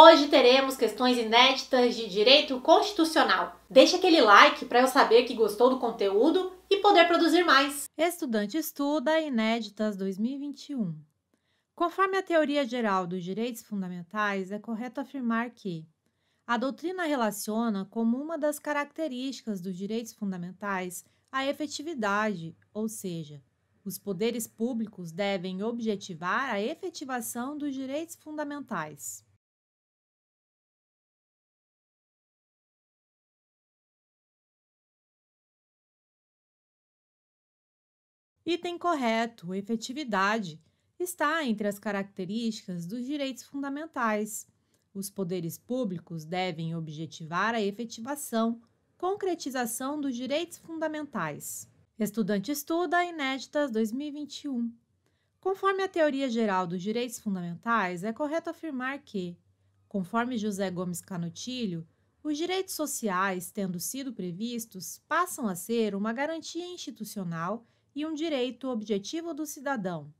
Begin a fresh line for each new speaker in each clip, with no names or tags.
Hoje teremos questões inéditas de direito constitucional. Deixe aquele like para eu saber que gostou do conteúdo e poder produzir mais. Estudante estuda Inéditas 2021. Conforme a teoria geral dos direitos fundamentais, é correto afirmar que a doutrina relaciona como uma das características dos direitos fundamentais a efetividade, ou seja, os poderes públicos devem objetivar a efetivação dos direitos fundamentais. Item correto, efetividade, está entre as características dos direitos fundamentais. Os poderes públicos devem objetivar a efetivação, concretização dos direitos fundamentais. Estudante estuda Inéditas 2021. Conforme a teoria geral dos direitos fundamentais, é correto afirmar que, conforme José Gomes Canutilho, os direitos sociais, tendo sido previstos, passam a ser uma garantia institucional e um direito objetivo do cidadão.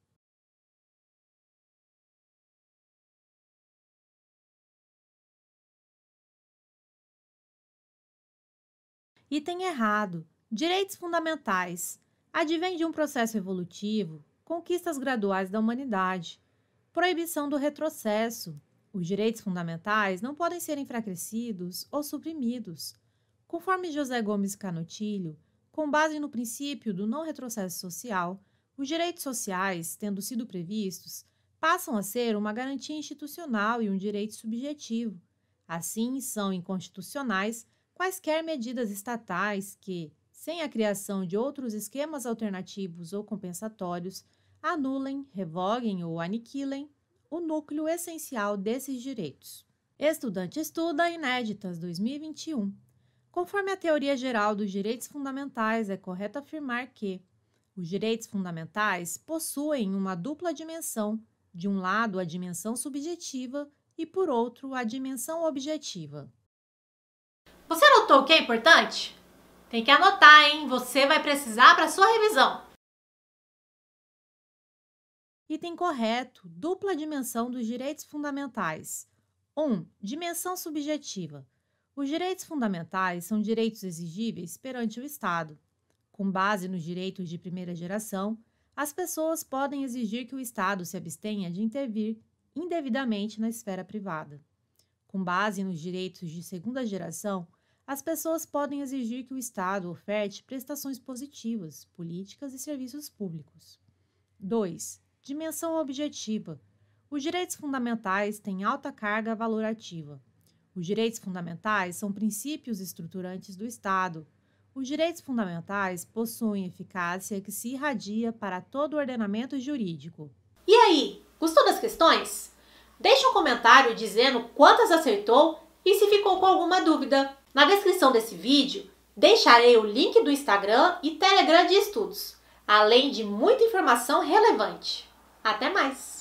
Item errado. Direitos fundamentais. Advém de um processo evolutivo, conquistas graduais da humanidade, proibição do retrocesso. Os direitos fundamentais não podem ser enfraquecidos ou suprimidos. Conforme José Gomes Canotilho com base no princípio do não retrocesso social, os direitos sociais, tendo sido previstos, passam a ser uma garantia institucional e um direito subjetivo. Assim, são inconstitucionais quaisquer medidas estatais que, sem a criação de outros esquemas alternativos ou compensatórios, anulem, revoguem ou aniquilem o núcleo essencial desses direitos. Estudante Estuda Inéditas 2021 Conforme a teoria geral dos direitos fundamentais, é correto afirmar que os direitos fundamentais possuem uma dupla dimensão: de um lado, a dimensão subjetiva e, por outro, a dimensão objetiva. Você anotou o que é importante? Tem que anotar, hein? Você vai precisar para sua revisão. Item correto: dupla dimensão dos direitos fundamentais. 1. Um, dimensão subjetiva os direitos fundamentais são direitos exigíveis perante o Estado. Com base nos direitos de primeira geração, as pessoas podem exigir que o Estado se abstenha de intervir indevidamente na esfera privada. Com base nos direitos de segunda geração, as pessoas podem exigir que o Estado oferte prestações positivas, políticas e serviços públicos. 2. Dimensão objetiva. Os direitos fundamentais têm alta carga valorativa. Os direitos fundamentais são princípios estruturantes do Estado. Os direitos fundamentais possuem eficácia que se irradia para todo o ordenamento jurídico. E aí, gostou das questões? Deixe um comentário dizendo quantas acertou e se ficou com alguma dúvida. Na descrição desse vídeo, deixarei o link do Instagram e Telegram de estudos, além de muita informação relevante. Até mais!